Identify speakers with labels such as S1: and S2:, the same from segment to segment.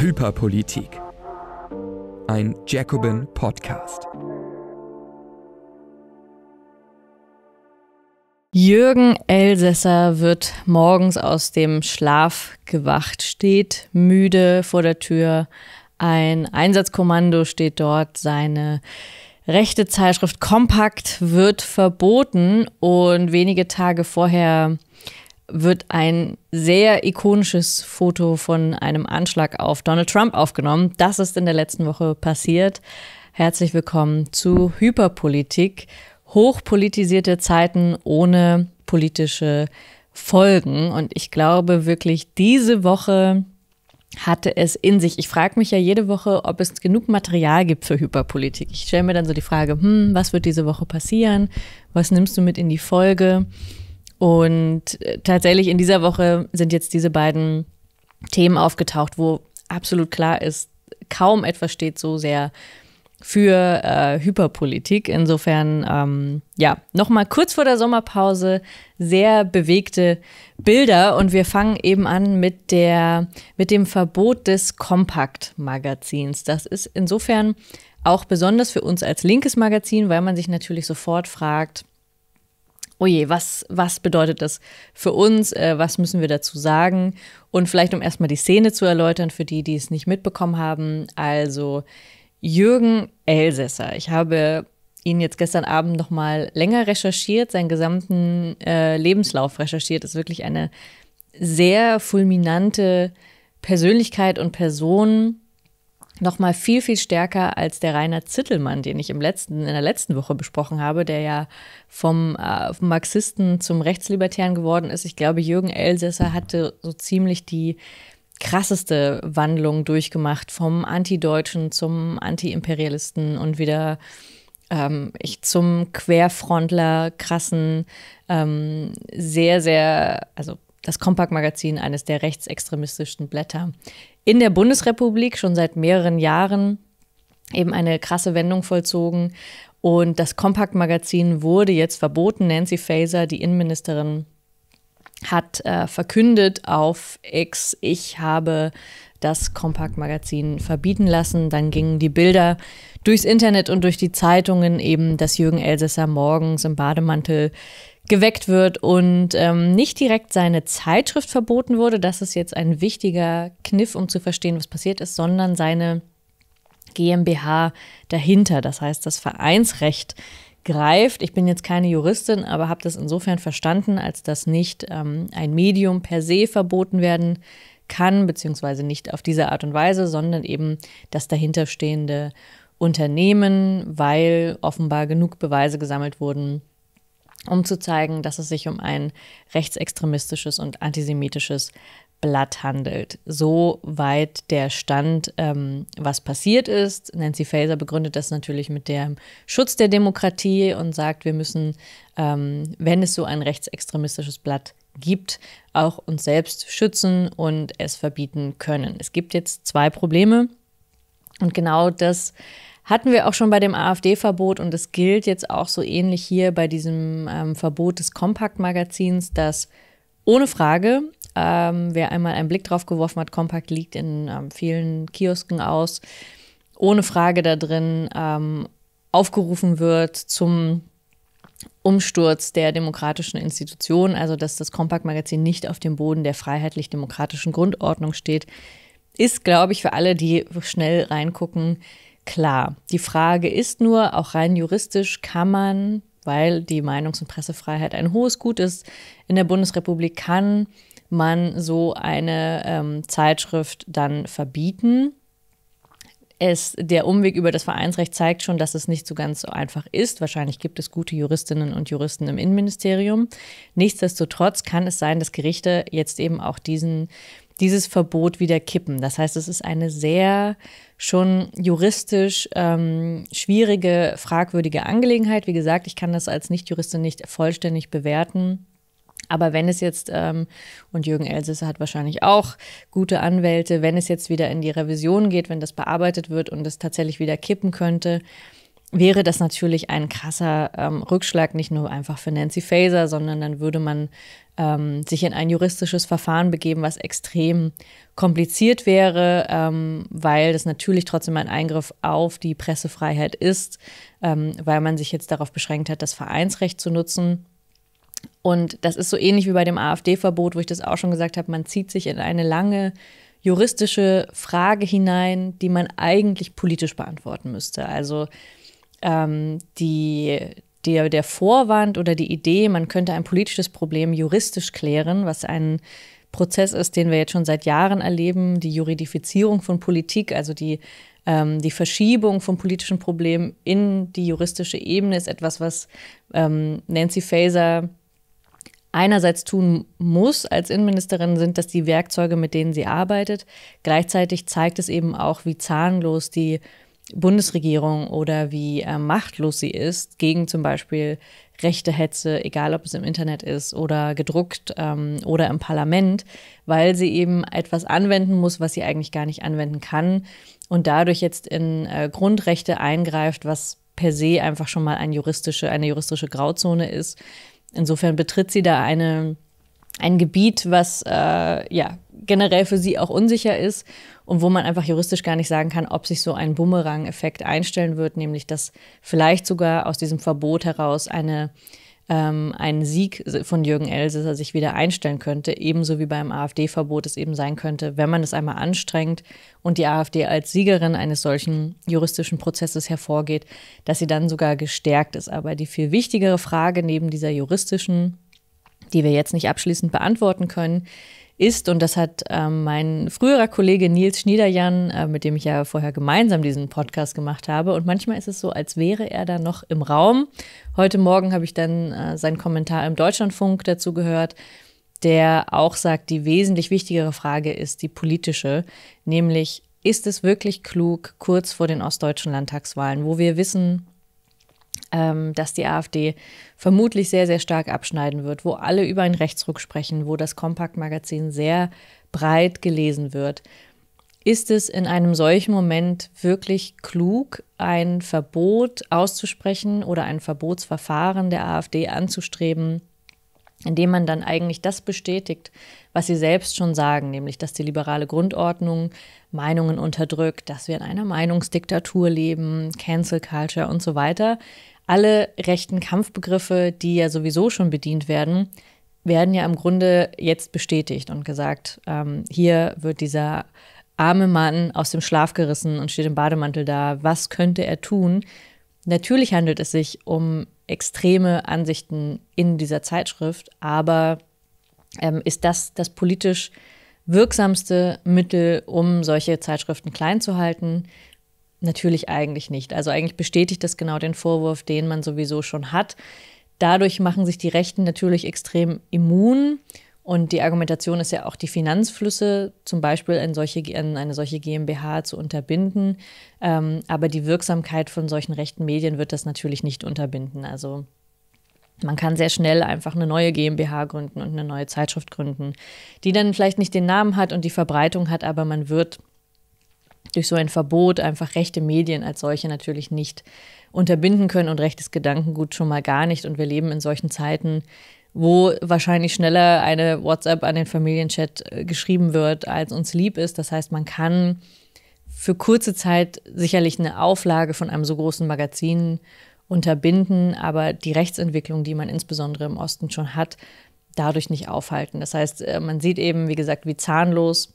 S1: Hyperpolitik. Ein Jacobin Podcast. Jürgen Elsässer wird morgens aus dem Schlaf gewacht, steht müde vor der Tür. Ein Einsatzkommando steht dort, seine rechte Zeitschrift Kompakt wird verboten und wenige Tage vorher wird ein sehr ikonisches Foto von einem Anschlag auf Donald Trump aufgenommen. Das ist in der letzten Woche passiert. Herzlich willkommen zu Hyperpolitik. Hochpolitisierte Zeiten ohne politische Folgen. Und ich glaube wirklich, diese Woche hatte es in sich. Ich frage mich ja jede Woche, ob es genug Material gibt für Hyperpolitik. Ich stelle mir dann so die Frage, hm, was wird diese Woche passieren? Was nimmst du mit in die Folge? Und äh, tatsächlich in dieser Woche sind jetzt diese beiden Themen aufgetaucht, wo absolut klar ist, kaum etwas steht so sehr für äh, Hyperpolitik. Insofern, ähm, ja, nochmal kurz vor der Sommerpause sehr bewegte Bilder und wir fangen eben an mit, der, mit dem Verbot des Kompakt-Magazins. Das ist insofern auch besonders für uns als linkes Magazin, weil man sich natürlich sofort fragt, oh je, was, was bedeutet das für uns, äh, was müssen wir dazu sagen? Und vielleicht, um erstmal die Szene zu erläutern, für die, die es nicht mitbekommen haben, also Jürgen Elsässer. Ich habe ihn jetzt gestern Abend nochmal länger recherchiert, seinen gesamten äh, Lebenslauf recherchiert. Das ist wirklich eine sehr fulminante Persönlichkeit und Person, nochmal viel, viel stärker als der Rainer Zittelmann, den ich im letzten, in der letzten Woche besprochen habe, der ja vom, äh, vom Marxisten zum Rechtslibertären geworden ist. Ich glaube, Jürgen Elsässer hatte so ziemlich die krasseste Wandlung durchgemacht, vom Antideutschen zum Antiimperialisten und wieder ähm, ich zum Querfrontler, krassen, ähm, sehr, sehr, also das Kompakt-Magazin, eines der rechtsextremistischen Blätter. In der Bundesrepublik schon seit mehreren Jahren eben eine krasse Wendung vollzogen. Und das Kompakt-Magazin wurde jetzt verboten. Nancy Faeser, die Innenministerin, hat äh, verkündet auf X, ich habe das Kompakt-Magazin verbieten lassen. Dann gingen die Bilder durchs Internet und durch die Zeitungen eben, dass Jürgen Elsässer morgens im Bademantel geweckt wird und ähm, nicht direkt seine Zeitschrift verboten wurde. Das ist jetzt ein wichtiger Kniff, um zu verstehen, was passiert ist, sondern seine GmbH dahinter. Das heißt, das Vereinsrecht greift. Ich bin jetzt keine Juristin, aber habe das insofern verstanden, als dass nicht ähm, ein Medium per se verboten werden kann, beziehungsweise nicht auf diese Art und Weise, sondern eben das dahinterstehende Unternehmen, weil offenbar genug Beweise gesammelt wurden, um zu zeigen, dass es sich um ein rechtsextremistisches und antisemitisches Blatt handelt. So weit der Stand, ähm, was passiert ist. Nancy Faeser begründet das natürlich mit dem Schutz der Demokratie und sagt, wir müssen, ähm, wenn es so ein rechtsextremistisches Blatt gibt, auch uns selbst schützen und es verbieten können. Es gibt jetzt zwei Probleme und genau das hatten wir auch schon bei dem AfD-Verbot und es gilt jetzt auch so ähnlich hier bei diesem ähm, Verbot des Kompakt-Magazins, dass ohne Frage, ähm, wer einmal einen Blick drauf geworfen hat, Kompakt liegt in ähm, vielen Kiosken aus, ohne Frage da drin ähm, aufgerufen wird zum Umsturz der demokratischen Institutionen, also dass das Kompakt-Magazin nicht auf dem Boden der freiheitlich-demokratischen Grundordnung steht, ist, glaube ich, für alle, die schnell reingucken, klar. Die Frage ist nur, auch rein juristisch kann man, weil die Meinungs- und Pressefreiheit ein hohes Gut ist, in der Bundesrepublik kann man so eine ähm, Zeitschrift dann verbieten. Es, der Umweg über das Vereinsrecht zeigt schon, dass es nicht so ganz so einfach ist. Wahrscheinlich gibt es gute Juristinnen und Juristen im Innenministerium. Nichtsdestotrotz kann es sein, dass Gerichte jetzt eben auch diesen dieses Verbot wieder kippen. Das heißt, es ist eine sehr schon juristisch ähm, schwierige, fragwürdige Angelegenheit. Wie gesagt, ich kann das als Nichtjuristin nicht vollständig bewerten. Aber wenn es jetzt, ähm, und Jürgen Elsesser hat wahrscheinlich auch gute Anwälte, wenn es jetzt wieder in die Revision geht, wenn das bearbeitet wird und es tatsächlich wieder kippen könnte, wäre das natürlich ein krasser ähm, Rückschlag, nicht nur einfach für Nancy Faeser, sondern dann würde man ähm, sich in ein juristisches Verfahren begeben, was extrem kompliziert wäre, ähm, weil das natürlich trotzdem ein Eingriff auf die Pressefreiheit ist, ähm, weil man sich jetzt darauf beschränkt hat, das Vereinsrecht zu nutzen. Und das ist so ähnlich wie bei dem AfD-Verbot, wo ich das auch schon gesagt habe, man zieht sich in eine lange juristische Frage hinein, die man eigentlich politisch beantworten müsste. Also ähm, die, der, der Vorwand oder die Idee, man könnte ein politisches Problem juristisch klären, was ein Prozess ist, den wir jetzt schon seit Jahren erleben, die Juridifizierung von Politik, also die, ähm, die Verschiebung von politischen Problemen in die juristische Ebene ist etwas, was ähm, Nancy Faeser einerseits tun muss als Innenministerin, sind das die Werkzeuge, mit denen sie arbeitet. Gleichzeitig zeigt es eben auch, wie zahnlos die Bundesregierung oder wie äh, machtlos sie ist gegen zum Beispiel rechte Hetze, egal ob es im Internet ist oder gedruckt ähm, oder im Parlament, weil sie eben etwas anwenden muss, was sie eigentlich gar nicht anwenden kann und dadurch jetzt in äh, Grundrechte eingreift, was per se einfach schon mal eine juristische, eine juristische Grauzone ist. Insofern betritt sie da eine ein Gebiet, was äh, ja generell für sie auch unsicher ist und wo man einfach juristisch gar nicht sagen kann, ob sich so ein Bumerang-Effekt einstellen wird, nämlich dass vielleicht sogar aus diesem Verbot heraus eine ähm, ein Sieg von Jürgen Elsässer sich wieder einstellen könnte, ebenso wie beim AfD-Verbot es eben sein könnte, wenn man es einmal anstrengt und die AfD als Siegerin eines solchen juristischen Prozesses hervorgeht, dass sie dann sogar gestärkt ist. Aber die viel wichtigere Frage neben dieser juristischen die wir jetzt nicht abschließend beantworten können, ist, und das hat ähm, mein früherer Kollege Nils Schniederjan, äh, mit dem ich ja vorher gemeinsam diesen Podcast gemacht habe, und manchmal ist es so, als wäre er da noch im Raum. Heute Morgen habe ich dann äh, seinen Kommentar im Deutschlandfunk dazu gehört, der auch sagt, die wesentlich wichtigere Frage ist die politische, nämlich ist es wirklich klug, kurz vor den ostdeutschen Landtagswahlen, wo wir wissen, ähm, dass die AfD vermutlich sehr, sehr stark abschneiden wird, wo alle über einen Rechtsruck sprechen, wo das Kompaktmagazin sehr breit gelesen wird. Ist es in einem solchen Moment wirklich klug, ein Verbot auszusprechen oder ein Verbotsverfahren der AfD anzustreben, indem man dann eigentlich das bestätigt, was sie selbst schon sagen, nämlich dass die liberale Grundordnung Meinungen unterdrückt, dass wir in einer Meinungsdiktatur leben, Cancel Culture und so weiter alle rechten Kampfbegriffe, die ja sowieso schon bedient werden, werden ja im Grunde jetzt bestätigt und gesagt, ähm, hier wird dieser arme Mann aus dem Schlaf gerissen und steht im Bademantel da. Was könnte er tun? Natürlich handelt es sich um extreme Ansichten in dieser Zeitschrift, aber ähm, ist das das politisch wirksamste Mittel, um solche Zeitschriften klein zu halten? Natürlich eigentlich nicht. Also eigentlich bestätigt das genau den Vorwurf, den man sowieso schon hat. Dadurch machen sich die Rechten natürlich extrem immun. Und die Argumentation ist ja auch, die Finanzflüsse zum Beispiel an, solche, an eine solche GmbH zu unterbinden. Ähm, aber die Wirksamkeit von solchen rechten Medien wird das natürlich nicht unterbinden. Also man kann sehr schnell einfach eine neue GmbH gründen und eine neue Zeitschrift gründen, die dann vielleicht nicht den Namen hat und die Verbreitung hat, aber man wird durch so ein Verbot einfach rechte Medien als solche natürlich nicht unterbinden können und rechtes Gedankengut schon mal gar nicht. Und wir leben in solchen Zeiten, wo wahrscheinlich schneller eine WhatsApp an den Familienchat äh, geschrieben wird, als uns lieb ist. Das heißt, man kann für kurze Zeit sicherlich eine Auflage von einem so großen Magazin unterbinden, aber die Rechtsentwicklung, die man insbesondere im Osten schon hat, dadurch nicht aufhalten. Das heißt, äh, man sieht eben, wie gesagt, wie zahnlos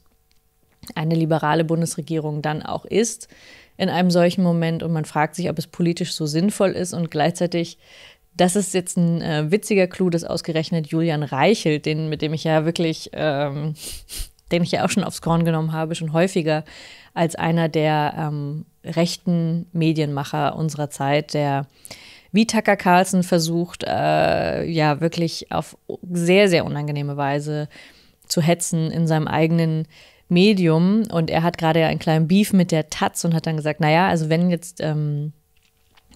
S1: eine liberale Bundesregierung dann auch ist in einem solchen Moment und man fragt sich, ob es politisch so sinnvoll ist und gleichzeitig das ist jetzt ein äh, witziger Clou, dass ausgerechnet Julian Reichelt, den, mit dem ich ja wirklich, ähm, den ich ja auch schon aufs Korn genommen habe, schon häufiger als einer der ähm, rechten Medienmacher unserer Zeit, der wie Tucker Carlson versucht, äh, ja, wirklich auf sehr, sehr unangenehme Weise zu hetzen in seinem eigenen Medium und er hat gerade ja einen kleinen Beef mit der Taz und hat dann gesagt, naja, also wenn jetzt ähm,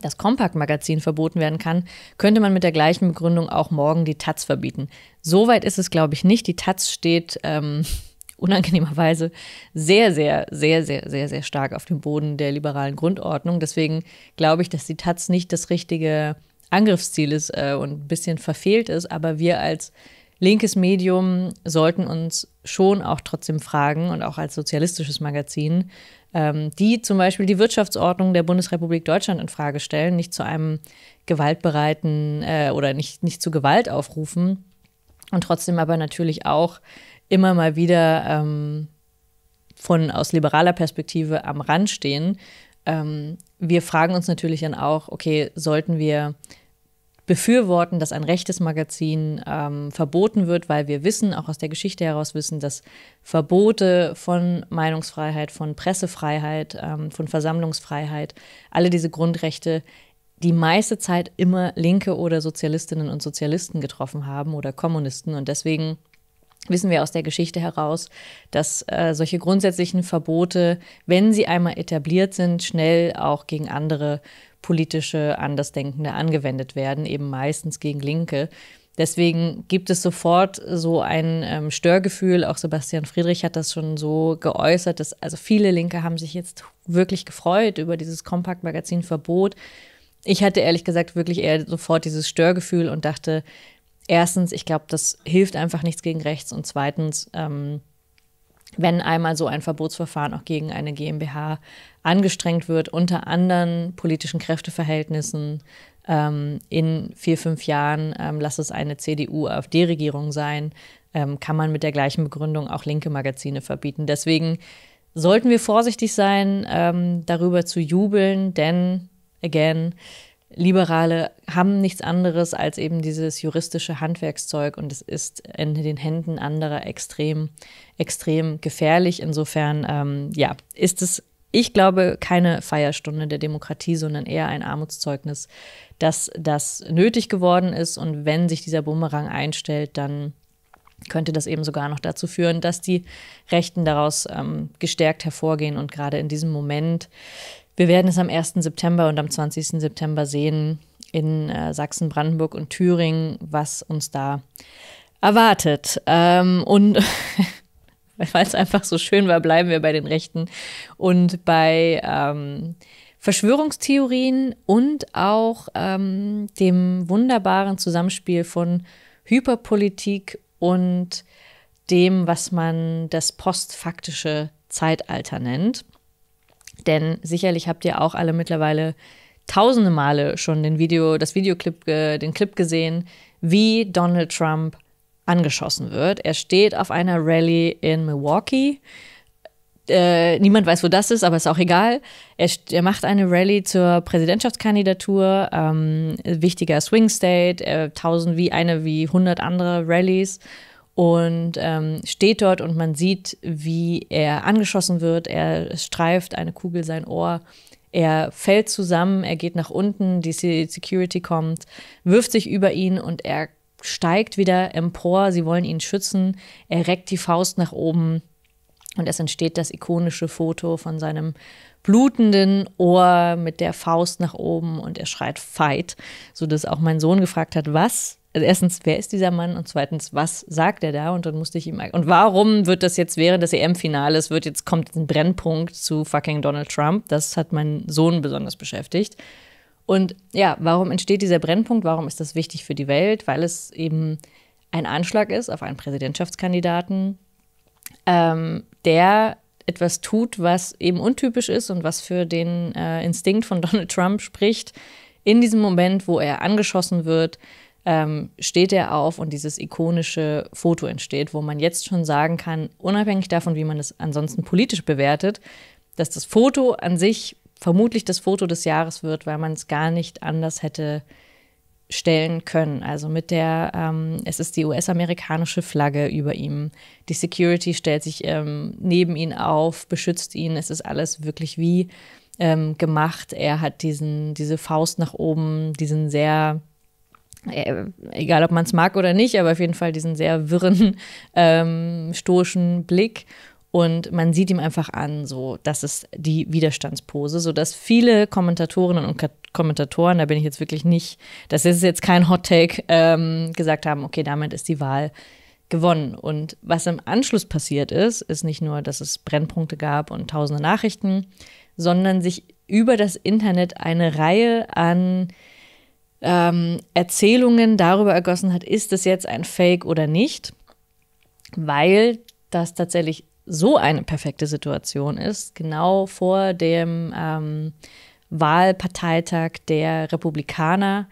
S1: das Compact-Magazin verboten werden kann, könnte man mit der gleichen Begründung auch morgen die Taz verbieten. Soweit ist es, glaube ich, nicht. Die Taz steht ähm, unangenehmerweise sehr, sehr, sehr, sehr, sehr, sehr stark auf dem Boden der liberalen Grundordnung. Deswegen glaube ich, dass die Taz nicht das richtige Angriffsziel ist äh, und ein bisschen verfehlt ist, aber wir als linkes Medium sollten uns schon auch trotzdem fragen und auch als sozialistisches Magazin, ähm, die zum Beispiel die Wirtschaftsordnung der Bundesrepublik Deutschland in Frage stellen, nicht zu einem gewaltbereiten äh, oder nicht, nicht zu Gewalt aufrufen und trotzdem aber natürlich auch immer mal wieder ähm, von aus liberaler Perspektive am Rand stehen. Ähm, wir fragen uns natürlich dann auch, okay, sollten wir befürworten, dass ein rechtes Magazin ähm, verboten wird, weil wir wissen, auch aus der Geschichte heraus wissen, dass Verbote von Meinungsfreiheit, von Pressefreiheit, ähm, von Versammlungsfreiheit, alle diese Grundrechte die meiste Zeit immer Linke oder Sozialistinnen und Sozialisten getroffen haben oder Kommunisten. Und deswegen wissen wir aus der Geschichte heraus, dass äh, solche grundsätzlichen Verbote, wenn sie einmal etabliert sind, schnell auch gegen andere politische Andersdenkende angewendet werden, eben meistens gegen Linke. Deswegen gibt es sofort so ein ähm, Störgefühl. Auch Sebastian Friedrich hat das schon so geäußert, dass also viele Linke haben sich jetzt wirklich gefreut über dieses kompaktmagazin verbot Ich hatte ehrlich gesagt wirklich eher sofort dieses Störgefühl und dachte, erstens, ich glaube, das hilft einfach nichts gegen rechts und zweitens, ähm, wenn einmal so ein Verbotsverfahren auch gegen eine GmbH angestrengt wird, unter anderen politischen Kräfteverhältnissen. Ähm, in vier, fünf Jahren, ähm, lass es eine CDU-AfD-Regierung sein, ähm, kann man mit der gleichen Begründung auch linke Magazine verbieten. Deswegen sollten wir vorsichtig sein, ähm, darüber zu jubeln, denn, again, Liberale haben nichts anderes als eben dieses juristische Handwerkszeug und es ist in den Händen anderer extrem, extrem gefährlich. Insofern, ähm, ja, ist es, ich glaube, keine Feierstunde der Demokratie, sondern eher ein Armutszeugnis, dass das nötig geworden ist und wenn sich dieser Bumerang einstellt, dann könnte das eben sogar noch dazu führen, dass die Rechten daraus ähm, gestärkt hervorgehen und gerade in diesem Moment wir werden es am 1. September und am 20. September sehen in äh, Sachsen, Brandenburg und Thüringen, was uns da erwartet. Ähm, und weil es einfach so schön war, bleiben wir bei den Rechten und bei ähm, Verschwörungstheorien und auch ähm, dem wunderbaren Zusammenspiel von Hyperpolitik und dem, was man das postfaktische Zeitalter nennt. Denn sicherlich habt ihr auch alle mittlerweile tausende Male schon den Video, das Videoclip, den Clip gesehen, wie Donald Trump angeschossen wird. Er steht auf einer Rallye in Milwaukee. Äh, niemand weiß, wo das ist, aber ist auch egal. Er, er macht eine Rallye zur Präsidentschaftskandidatur, ähm, wichtiger Swing State, äh, 1000 wie eine wie 100 andere Rallyes und ähm, steht dort und man sieht, wie er angeschossen wird. Er streift eine Kugel sein Ohr. Er fällt zusammen, er geht nach unten, die Security kommt, wirft sich über ihn und er steigt wieder empor. Sie wollen ihn schützen. Er reckt die Faust nach oben und es entsteht das ikonische Foto von seinem blutenden Ohr mit der Faust nach oben und er schreit Fight, sodass auch mein Sohn gefragt hat, was also erstens, wer ist dieser Mann? Und zweitens, was sagt er da? Und dann musste ich ihm. Und warum wird das jetzt während des EM-Finales, wird jetzt, kommt ein Brennpunkt zu fucking Donald Trump? Das hat meinen Sohn besonders beschäftigt. Und ja, warum entsteht dieser Brennpunkt? Warum ist das wichtig für die Welt? Weil es eben ein Anschlag ist auf einen Präsidentschaftskandidaten, ähm, der etwas tut, was eben untypisch ist und was für den äh, Instinkt von Donald Trump spricht. In diesem Moment, wo er angeschossen wird, ähm, steht er auf und dieses ikonische Foto entsteht, wo man jetzt schon sagen kann, unabhängig davon, wie man es ansonsten politisch bewertet, dass das Foto an sich vermutlich das Foto des Jahres wird, weil man es gar nicht anders hätte stellen können. Also mit der, ähm, es ist die US-amerikanische Flagge über ihm. Die Security stellt sich ähm, neben ihn auf, beschützt ihn. Es ist alles wirklich wie ähm, gemacht. Er hat diesen, diese Faust nach oben, diesen sehr äh, egal ob man es mag oder nicht, aber auf jeden Fall diesen sehr wirren, ähm, stoischen Blick. Und man sieht ihm einfach an, so, das ist die Widerstandspose, sodass viele Kommentatorinnen und K Kommentatoren, da bin ich jetzt wirklich nicht, das ist jetzt kein Hot Take, ähm, gesagt haben, okay, damit ist die Wahl gewonnen. Und was im Anschluss passiert ist, ist nicht nur, dass es Brennpunkte gab und tausende Nachrichten, sondern sich über das Internet eine Reihe an ähm, Erzählungen darüber ergossen hat, ist das jetzt ein Fake oder nicht, weil das tatsächlich so eine perfekte Situation ist, genau vor dem ähm, Wahlparteitag der Republikaner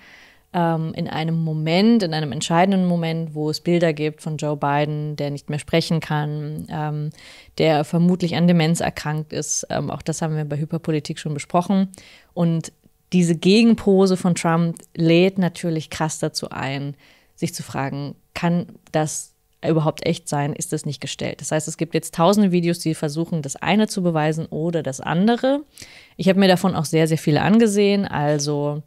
S1: ähm, in einem Moment, in einem entscheidenden Moment, wo es Bilder gibt von Joe Biden, der nicht mehr sprechen kann, ähm, der vermutlich an Demenz erkrankt ist. Ähm, auch das haben wir bei Hyperpolitik schon besprochen. Und diese Gegenpose von Trump lädt natürlich krass dazu ein, sich zu fragen, kann das überhaupt echt sein? Ist das nicht gestellt? Das heißt, es gibt jetzt tausende Videos, die versuchen, das eine zu beweisen oder das andere. Ich habe mir davon auch sehr, sehr viele angesehen. Also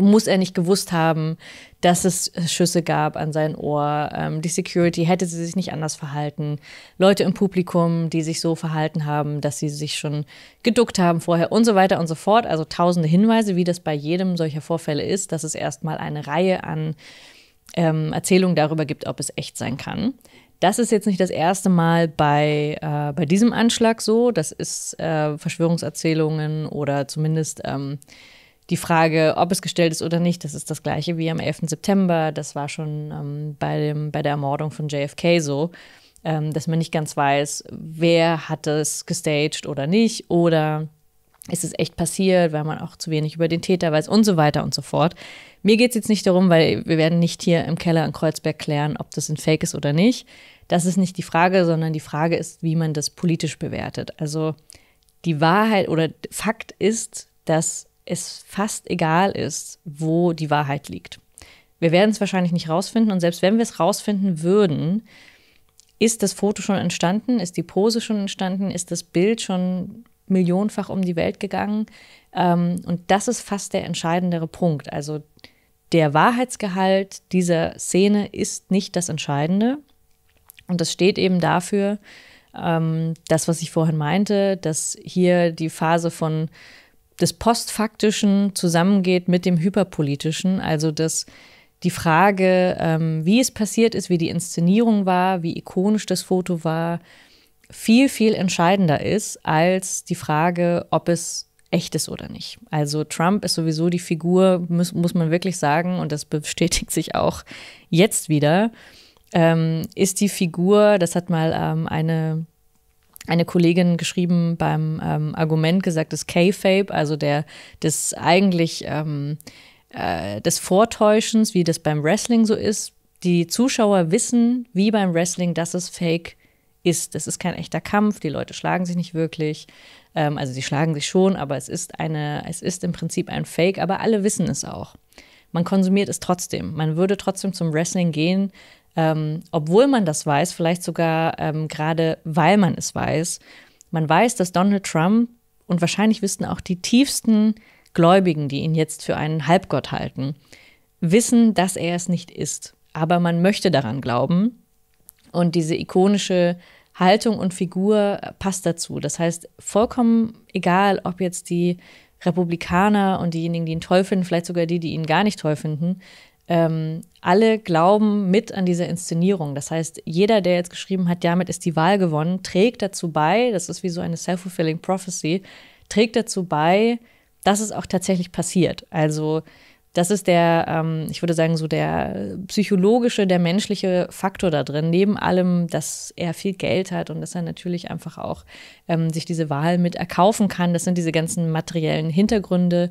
S1: muss er nicht gewusst haben, dass es Schüsse gab an sein Ohr. Ähm, die Security hätte sie sich nicht anders verhalten. Leute im Publikum, die sich so verhalten haben, dass sie sich schon geduckt haben vorher und so weiter und so fort. Also tausende Hinweise, wie das bei jedem solcher Vorfälle ist, dass es erstmal eine Reihe an ähm, Erzählungen darüber gibt, ob es echt sein kann. Das ist jetzt nicht das erste Mal bei, äh, bei diesem Anschlag so. Das ist äh, Verschwörungserzählungen oder zumindest ähm, die Frage, ob es gestellt ist oder nicht, das ist das gleiche wie am 11. September. Das war schon ähm, bei, dem, bei der Ermordung von JFK so, ähm, dass man nicht ganz weiß, wer hat es gestaged oder nicht oder ist es echt passiert, weil man auch zu wenig über den Täter weiß und so weiter und so fort. Mir geht es jetzt nicht darum, weil wir werden nicht hier im Keller in Kreuzberg klären, ob das ein Fake ist oder nicht. Das ist nicht die Frage, sondern die Frage ist, wie man das politisch bewertet. Also die Wahrheit oder Fakt ist, dass es fast egal ist, wo die Wahrheit liegt. Wir werden es wahrscheinlich nicht rausfinden und selbst wenn wir es rausfinden würden, ist das Foto schon entstanden, ist die Pose schon entstanden, ist das Bild schon millionenfach um die Welt gegangen. Ähm, und das ist fast der entscheidendere Punkt. Also der Wahrheitsgehalt dieser Szene ist nicht das Entscheidende. Und das steht eben dafür, ähm, das, was ich vorhin meinte, dass hier die Phase von des Postfaktischen zusammengeht mit dem Hyperpolitischen, also dass die Frage, ähm, wie es passiert ist, wie die Inszenierung war, wie ikonisch das Foto war, viel, viel entscheidender ist als die Frage, ob es echt ist oder nicht. Also Trump ist sowieso die Figur, muss, muss man wirklich sagen, und das bestätigt sich auch jetzt wieder, ähm, ist die Figur, das hat mal ähm, eine eine Kollegin geschrieben beim ähm, Argument gesagt, das K-Fape, also der, das eigentlich ähm, äh, des Vortäuschens, wie das beim Wrestling so ist. Die Zuschauer wissen, wie beim Wrestling, dass es Fake ist. Es ist kein echter Kampf, die Leute schlagen sich nicht wirklich. Ähm, also sie schlagen sich schon, aber es ist eine, es ist im Prinzip ein Fake, aber alle wissen es auch. Man konsumiert es trotzdem. Man würde trotzdem zum Wrestling gehen, ähm, obwohl man das weiß, vielleicht sogar ähm, gerade weil man es weiß. Man weiß, dass Donald Trump und wahrscheinlich wissen auch die tiefsten Gläubigen, die ihn jetzt für einen Halbgott halten, wissen, dass er es nicht ist. Aber man möchte daran glauben. Und diese ikonische Haltung und Figur äh, passt dazu. Das heißt, vollkommen egal, ob jetzt die Republikaner und diejenigen, die ihn toll finden, vielleicht sogar die, die ihn gar nicht toll finden, ähm, alle glauben mit an dieser Inszenierung. Das heißt, jeder, der jetzt geschrieben hat, damit ist die Wahl gewonnen, trägt dazu bei, das ist wie so eine self-fulfilling prophecy, trägt dazu bei, dass es auch tatsächlich passiert. Also das ist der, ähm, ich würde sagen, so der psychologische, der menschliche Faktor da drin. Neben allem, dass er viel Geld hat und dass er natürlich einfach auch ähm, sich diese Wahl mit erkaufen kann. Das sind diese ganzen materiellen Hintergründe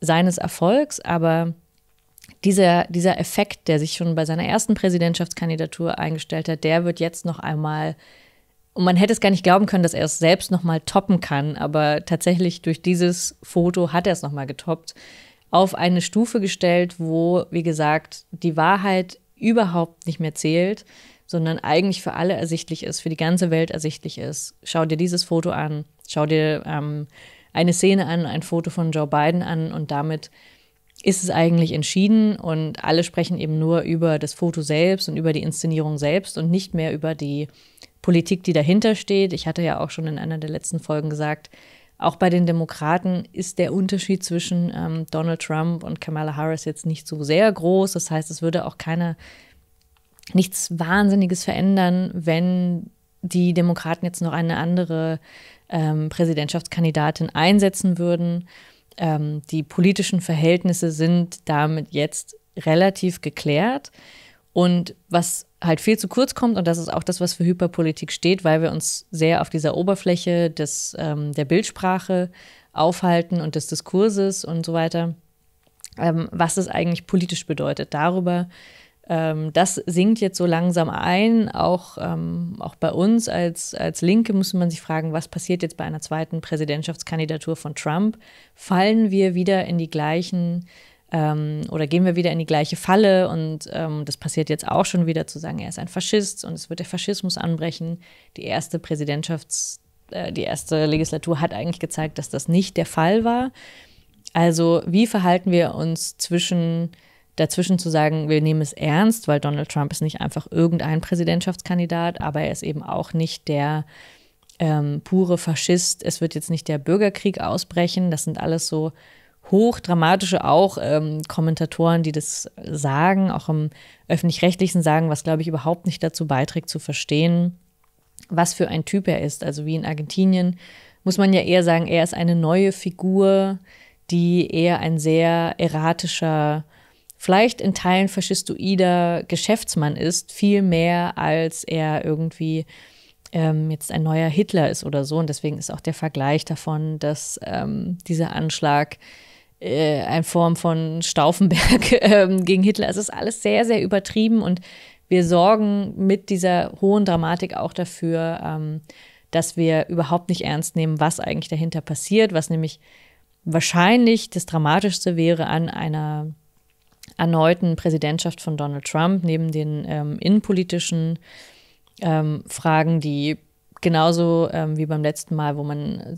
S1: seines Erfolgs. Aber dieser, dieser Effekt, der sich schon bei seiner ersten Präsidentschaftskandidatur eingestellt hat, der wird jetzt noch einmal und man hätte es gar nicht glauben können, dass er es selbst noch mal toppen kann, aber tatsächlich durch dieses Foto hat er es noch mal getoppt, auf eine Stufe gestellt, wo wie gesagt, die Wahrheit überhaupt nicht mehr zählt, sondern eigentlich für alle ersichtlich ist, für die ganze Welt ersichtlich ist. Schau dir dieses Foto an, schau dir ähm, eine Szene an, ein Foto von Joe Biden an und damit ist es eigentlich entschieden und alle sprechen eben nur über das Foto selbst und über die Inszenierung selbst und nicht mehr über die Politik, die dahinter steht. Ich hatte ja auch schon in einer der letzten Folgen gesagt, auch bei den Demokraten ist der Unterschied zwischen ähm, Donald Trump und Kamala Harris jetzt nicht so sehr groß. Das heißt, es würde auch keine, nichts Wahnsinniges verändern, wenn die Demokraten jetzt noch eine andere ähm, Präsidentschaftskandidatin einsetzen würden. Ähm, die politischen Verhältnisse sind damit jetzt relativ geklärt. Und was halt viel zu kurz kommt, und das ist auch das, was für Hyperpolitik steht, weil wir uns sehr auf dieser Oberfläche des, ähm, der Bildsprache aufhalten und des Diskurses und so weiter, ähm, was es eigentlich politisch bedeutet. Darüber ähm, das sinkt jetzt so langsam ein. Auch, ähm, auch bei uns als, als Linke muss man sich fragen, was passiert jetzt bei einer zweiten Präsidentschaftskandidatur von Trump? Fallen wir wieder in die gleichen ähm, oder gehen wir wieder in die gleiche Falle? Und ähm, das passiert jetzt auch schon wieder zu sagen, er ist ein Faschist und es wird der Faschismus anbrechen. Die erste Präsidentschafts-, äh, die erste Legislatur hat eigentlich gezeigt, dass das nicht der Fall war. Also, wie verhalten wir uns zwischen dazwischen zu sagen, wir nehmen es ernst, weil Donald Trump ist nicht einfach irgendein Präsidentschaftskandidat, aber er ist eben auch nicht der ähm, pure Faschist. Es wird jetzt nicht der Bürgerkrieg ausbrechen. Das sind alles so hochdramatische auch ähm, Kommentatoren, die das sagen, auch im öffentlich-rechtlichen sagen, was, glaube ich, überhaupt nicht dazu beiträgt zu verstehen, was für ein Typ er ist. Also wie in Argentinien muss man ja eher sagen, er ist eine neue Figur, die eher ein sehr erratischer, vielleicht in Teilen faschistoider Geschäftsmann ist, viel mehr als er irgendwie ähm, jetzt ein neuer Hitler ist oder so. Und deswegen ist auch der Vergleich davon, dass ähm, dieser Anschlag äh, eine Form von Stauffenberg äh, gegen Hitler. ist. Es ist alles sehr, sehr übertrieben und wir sorgen mit dieser hohen Dramatik auch dafür, ähm, dass wir überhaupt nicht ernst nehmen, was eigentlich dahinter passiert, was nämlich wahrscheinlich das Dramatischste wäre an einer erneuten Präsidentschaft von Donald Trump, neben den ähm, innenpolitischen ähm, Fragen, die genauso ähm, wie beim letzten Mal, wo man,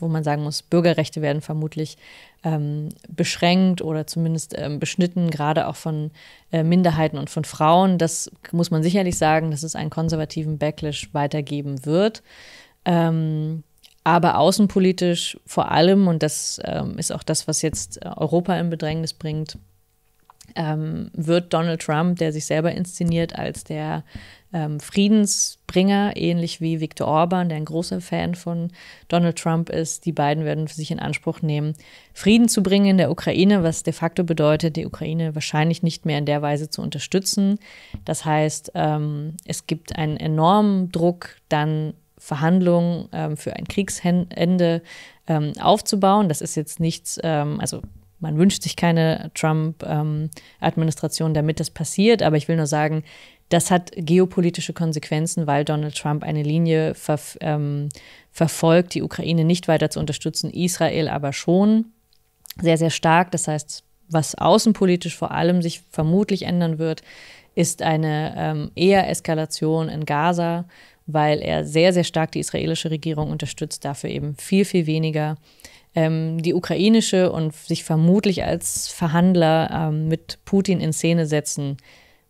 S1: wo man sagen muss, Bürgerrechte werden vermutlich ähm, beschränkt oder zumindest ähm, beschnitten, gerade auch von äh, Minderheiten und von Frauen. Das muss man sicherlich sagen, dass es einen konservativen Backlash weitergeben wird. Ähm, aber außenpolitisch vor allem, und das ähm, ist auch das, was jetzt Europa in Bedrängnis bringt, ähm, wird Donald Trump, der sich selber inszeniert als der ähm, Friedensbringer, ähnlich wie Viktor Orban, der ein großer Fan von Donald Trump ist, die beiden werden für sich in Anspruch nehmen, Frieden zu bringen in der Ukraine, was de facto bedeutet, die Ukraine wahrscheinlich nicht mehr in der Weise zu unterstützen. Das heißt, ähm, es gibt einen enormen Druck, dann Verhandlungen ähm, für ein Kriegsende ähm, aufzubauen. Das ist jetzt nichts, ähm, also man wünscht sich keine Trump-Administration, ähm, damit das passiert. Aber ich will nur sagen, das hat geopolitische Konsequenzen, weil Donald Trump eine Linie ver ähm, verfolgt, die Ukraine nicht weiter zu unterstützen, Israel aber schon sehr, sehr stark. Das heißt, was außenpolitisch vor allem sich vermutlich ändern wird, ist eine ähm, eher Eskalation in Gaza, weil er sehr, sehr stark die israelische Regierung unterstützt, dafür eben viel, viel weniger ähm, die ukrainische und sich vermutlich als Verhandler ähm, mit Putin in Szene setzen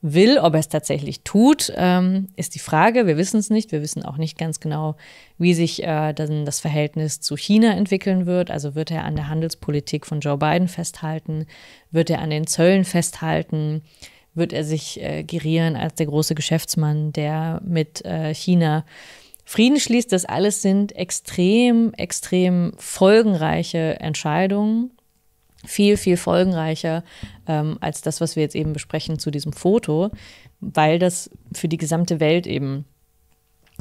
S1: will. Ob er es tatsächlich tut, ähm, ist die Frage. Wir wissen es nicht. Wir wissen auch nicht ganz genau, wie sich äh, dann das Verhältnis zu China entwickeln wird. Also wird er an der Handelspolitik von Joe Biden festhalten? Wird er an den Zöllen festhalten? Wird er sich äh, gerieren als der große Geschäftsmann, der mit äh, China äh, Frieden schließt, das alles sind extrem, extrem folgenreiche Entscheidungen. Viel, viel folgenreicher ähm, als das, was wir jetzt eben besprechen zu diesem Foto, weil das für die gesamte Welt eben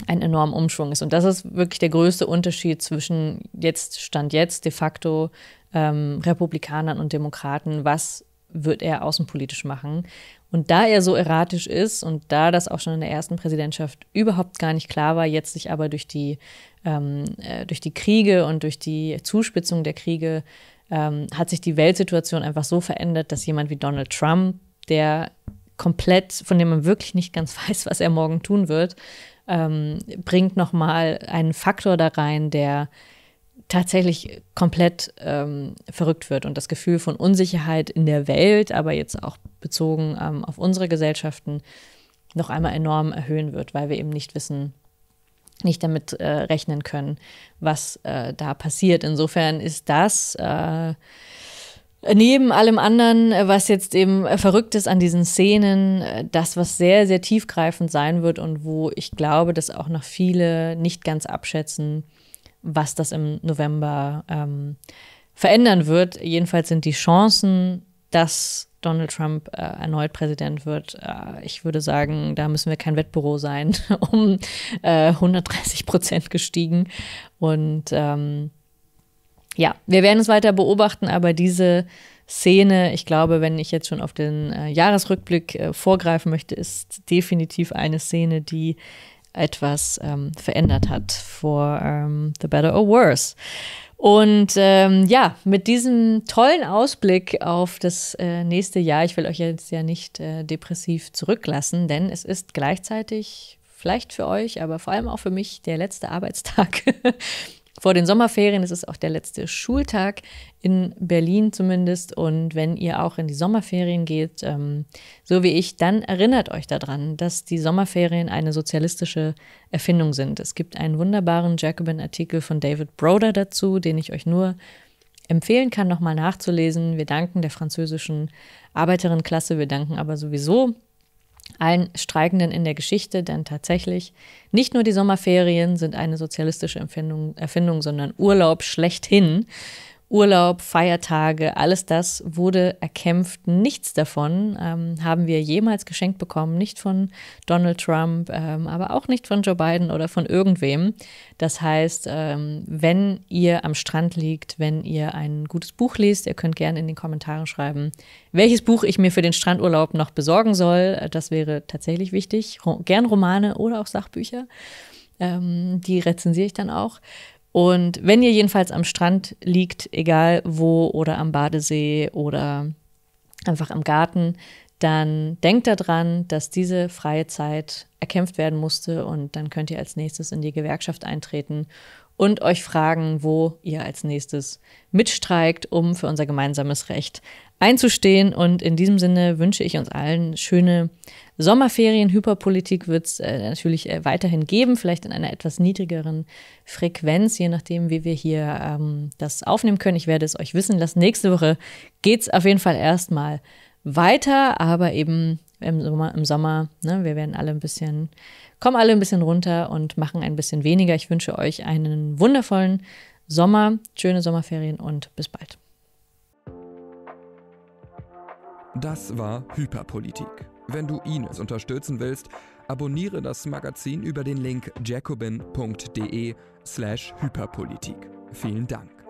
S1: ein enormer Umschwung ist. Und das ist wirklich der größte Unterschied zwischen jetzt, Stand jetzt, de facto ähm, Republikanern und Demokraten. Was wird er außenpolitisch machen? Und da er so erratisch ist und da das auch schon in der ersten Präsidentschaft überhaupt gar nicht klar war, jetzt sich aber durch die, ähm, äh, durch die Kriege und durch die Zuspitzung der Kriege ähm, hat sich die Weltsituation einfach so verändert, dass jemand wie Donald Trump, der komplett, von dem man wirklich nicht ganz weiß, was er morgen tun wird, ähm, bringt nochmal einen Faktor da rein, der tatsächlich komplett ähm, verrückt wird und das Gefühl von Unsicherheit in der Welt, aber jetzt auch bezogen ähm, auf unsere Gesellschaften, noch einmal enorm erhöhen wird, weil wir eben nicht wissen, nicht damit äh, rechnen können, was äh, da passiert. Insofern ist das äh, neben allem anderen, was jetzt eben verrückt ist an diesen Szenen, äh, das, was sehr, sehr tiefgreifend sein wird und wo ich glaube, dass auch noch viele nicht ganz abschätzen, was das im November ähm, verändern wird. Jedenfalls sind die Chancen, dass Donald Trump äh, erneut Präsident wird, äh, ich würde sagen, da müssen wir kein Wettbüro sein, um äh, 130 Prozent gestiegen. Und ähm, ja, wir werden es weiter beobachten, aber diese Szene, ich glaube, wenn ich jetzt schon auf den äh, Jahresrückblick äh, vorgreifen möchte, ist definitiv eine Szene, die etwas ähm, verändert hat, for um, ähm, the better or worse. Und ähm, ja, mit diesem tollen Ausblick auf das äh, nächste Jahr, ich will euch jetzt ja nicht äh, depressiv zurücklassen, denn es ist gleichzeitig vielleicht für euch, aber vor allem auch für mich der letzte Arbeitstag vor den Sommerferien. Es ist auch der letzte Schultag in Berlin zumindest. Und wenn ihr auch in die Sommerferien geht, ähm, so wie ich, dann erinnert euch daran, dass die Sommerferien eine sozialistische Erfindung sind. Es gibt einen wunderbaren Jacobin-Artikel von David Broder dazu, den ich euch nur empfehlen kann, nochmal nachzulesen. Wir danken der französischen Arbeiterinnenklasse, wir danken aber sowieso allen Streikenden in der Geschichte, denn tatsächlich nicht nur die Sommerferien sind eine sozialistische Erfindung, sondern Urlaub schlechthin. Urlaub, Feiertage, alles das wurde erkämpft. Nichts davon ähm, haben wir jemals geschenkt bekommen. Nicht von Donald Trump, ähm, aber auch nicht von Joe Biden oder von irgendwem. Das heißt, ähm, wenn ihr am Strand liegt, wenn ihr ein gutes Buch liest, ihr könnt gerne in den Kommentaren schreiben, welches Buch ich mir für den Strandurlaub noch besorgen soll. Das wäre tatsächlich wichtig. Ro gern Romane oder auch Sachbücher. Ähm, die rezensiere ich dann auch. Und wenn ihr jedenfalls am Strand liegt, egal wo oder am Badesee oder einfach im Garten, dann denkt daran, dass diese freie Zeit erkämpft werden musste und dann könnt ihr als nächstes in die Gewerkschaft eintreten und euch fragen, wo ihr als nächstes mitstreikt, um für unser gemeinsames Recht einzustehen. Und in diesem Sinne wünsche ich uns allen schöne Sommerferien. Hyperpolitik wird es äh, natürlich äh, weiterhin geben, vielleicht in einer etwas niedrigeren Frequenz, je nachdem, wie wir hier ähm, das aufnehmen können. Ich werde es euch wissen lassen. Nächste Woche geht es auf jeden Fall erstmal weiter, aber eben im Sommer, im Sommer ne, wir werden alle ein bisschen, kommen alle ein bisschen runter und machen ein bisschen weniger. Ich wünsche euch einen wundervollen Sommer, schöne Sommerferien und bis bald. Das war Hyperpolitik. Wenn du Ines unterstützen willst, abonniere das Magazin über den Link jacobin.de slash Hyperpolitik. Vielen Dank.